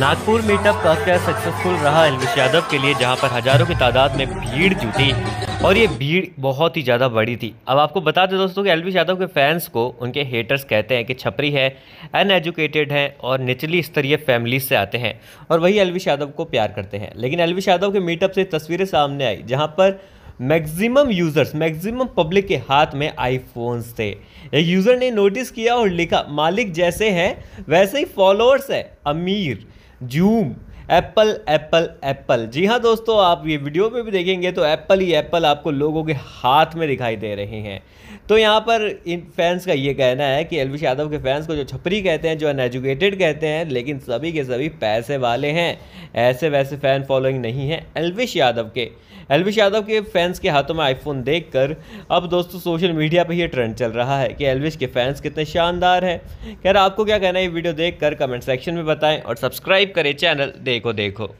Nagpur meetup का क्या successful रहा अल्मेश यादव के लिए जहां पर हजारों की तादाद में भीड़ जुटी और ये भीड़ बहुत ही ज़्यादा बड़ी थी अब आपको बता दें दोस्तों कि एलविश यादव के फैंस को उनके हेटर्स कहते हैं कि छपरी है अनएजुकेटेड हैं और निचली स्तरीय फैमिली से आते हैं और वही अलविश यादव को प्यार करते हैं लेकिन अलविश यादव के मीटअप से तस्वीरें सामने आई जहाँ पर मैक्सिमम यूज़र्स मैक्सिमम पब्लिक के हाथ में आईफोन्स थे एक यूज़र ने नोटिस किया और लिखा मालिक जैसे हैं वैसे ही फॉलोअर्स है Aamir zoom apple apple apple जी हाँ दोस्तों आप ये वीडियो में भी देखेंगे तो एप्पल ही एप्पल आपको लोगों के हाथ में दिखाई दे रहे हैं तो यहाँ पर इन फैंस का ये कहना है कि एलविश यादव के फैंस को जो छपरी कहते हैं जो अनएजुकेटेड कहते हैं लेकिन सभी के सभी पैसे वाले हैं ऐसे वैसे फ़ैन फॉलोइंग नहीं है एलविश यादव के एलविश यादव के फैंस के हाथों में आईफोन देख अब दोस्तों सोशल मीडिया पर यह ट्रेंड चल रहा है कि एलविश के फैंस कितने शानदार हैं खैर आपको क्या कहना है ये वीडियो देख कमेंट सेक्शन में बताएं और सब्सक्राइब करें चैनल को देखो